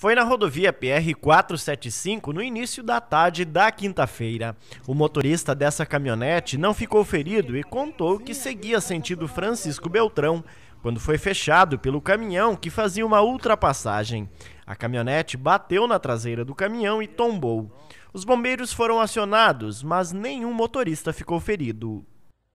Foi na rodovia PR-475 no início da tarde da quinta-feira. O motorista dessa caminhonete não ficou ferido e contou que seguia sentido Francisco Beltrão quando foi fechado pelo caminhão que fazia uma ultrapassagem. A caminhonete bateu na traseira do caminhão e tombou. Os bombeiros foram acionados, mas nenhum motorista ficou ferido.